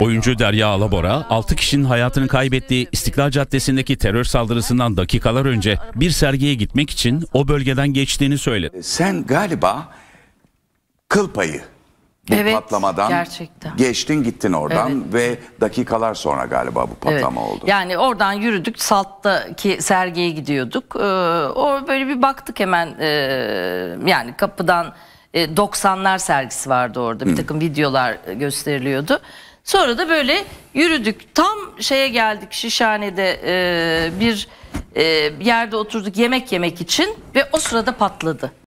Oyuncu Derya Alabora, 6 kişinin hayatını kaybettiği İstiklal Caddesi'ndeki terör saldırısından dakikalar önce bir sergiye gitmek için o bölgeden geçtiğini söyledi. E, sen galiba kıl payı bu Evet, patlamadan gerçekten. geçtin gittin oradan ve dakikalar sonra galiba bu Evet. patlama oldu. Yani oradan yürüdük Salt'taki sergiye gidiyorduk. Ee, o böyle bir baktık hemen ee, yani kapıdan e, 90'lar sergisi vardı orada. Bir takım videolar gösteriliyordu. Sonra da böyle yürüdük. Tam şeye geldik Şişhane'de e, bir e, yerde oturduk yemek yemek için ve o sırada patladı.